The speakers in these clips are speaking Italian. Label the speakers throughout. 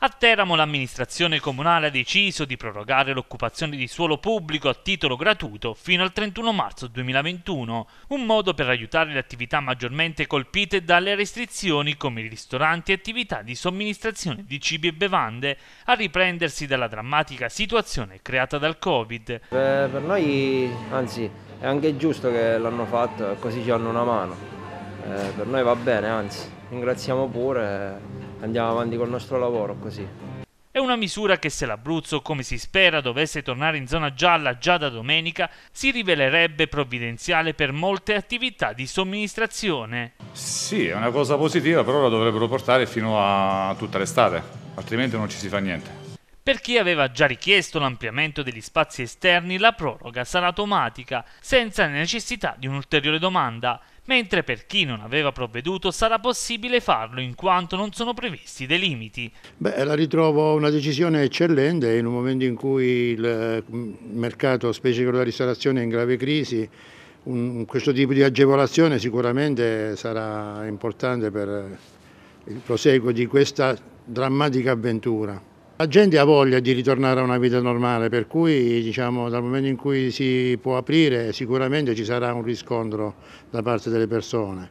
Speaker 1: A Teramo l'amministrazione comunale ha deciso di prorogare l'occupazione di suolo pubblico a titolo gratuito fino al 31 marzo 2021, un modo per aiutare le attività maggiormente colpite dalle restrizioni come i ristoranti e attività di somministrazione di cibi e bevande a riprendersi dalla drammatica situazione creata dal
Speaker 2: Covid. Eh, per noi, anzi, è anche giusto che l'hanno fatto, così ci hanno una mano. Eh, per noi va bene, anzi ringraziamo pure e andiamo avanti col nostro lavoro così.
Speaker 1: È una misura che se l'Abruzzo, come si spera, dovesse tornare in zona gialla già da domenica, si rivelerebbe provvidenziale per molte attività di somministrazione.
Speaker 3: Sì, è una cosa positiva, però la dovrebbero portare fino a tutta l'estate, altrimenti non ci si fa niente.
Speaker 1: Per chi aveva già richiesto l'ampliamento degli spazi esterni, la proroga sarà automatica, senza necessità di un'ulteriore domanda mentre per chi non aveva provveduto sarà possibile farlo in quanto non sono previsti dei
Speaker 4: limiti. Beh, la ritrovo una decisione eccellente in un momento in cui il mm, mercato, specie con la ristorazione, è in grave crisi. Un, questo tipo di agevolazione sicuramente sarà importante per il proseguo di questa drammatica avventura. La gente ha voglia di ritornare a una vita normale, per cui diciamo, dal momento in cui si può aprire sicuramente ci sarà un riscontro da parte delle persone.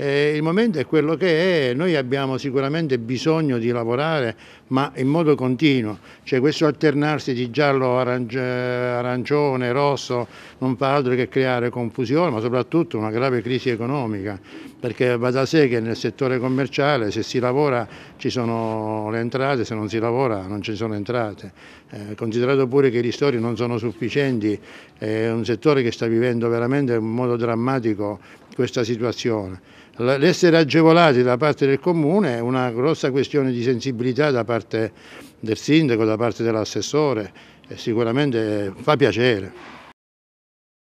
Speaker 4: Eh, il momento è quello che è, noi abbiamo sicuramente bisogno di lavorare ma in modo continuo, cioè questo alternarsi di giallo, arancio, arancione, rosso non fa altro che creare confusione ma soprattutto una grave crisi economica perché va da sé che nel settore commerciale se si lavora ci sono le entrate, se non si lavora non ci sono entrate, eh, considerato pure che i ristori non sono sufficienti, è un settore che sta vivendo veramente in modo drammatico questa situazione. L'essere agevolati da parte del Comune è una grossa questione di sensibilità da parte del sindaco, da parte dell'assessore e sicuramente fa piacere.